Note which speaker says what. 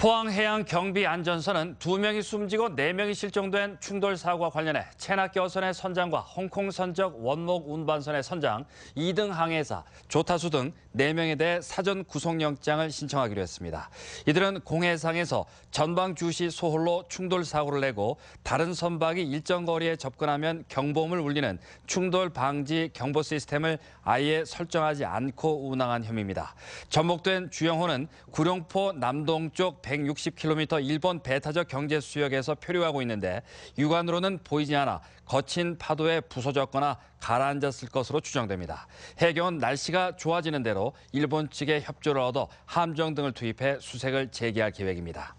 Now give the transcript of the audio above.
Speaker 1: 포항해양경비안전선은 두명이 숨지고 네명이 실종된 충돌 사고와 관련해 체납겨선의 선장과 홍콩 선적 원목 운반선의 선장, 2등 항해사, 조타수 등 네명에 대해 사전 구속영장을 신청하기로 했습니다. 이들은 공해상에서 전방 주시 소홀로 충돌 사고를 내고 다른 선박이 일정 거리에 접근하면 경보음을 울리는 충돌 방지 경보 시스템을 아예 설정하지 않고 운항한 혐의입니다. 접목된 주영호는 구룡포 남동쪽 160km 일본 배타적 경제 수역에서 표류하고 있는데 육안으로는 보이지 않아 거친 파도에 부서졌거나 가라앉았을 것으로 추정됩니다. 해경은 날씨가 좋아지는 대로 일본 측의 협조를 얻어 함정 등을 투입해 수색을 재개할 계획입니다.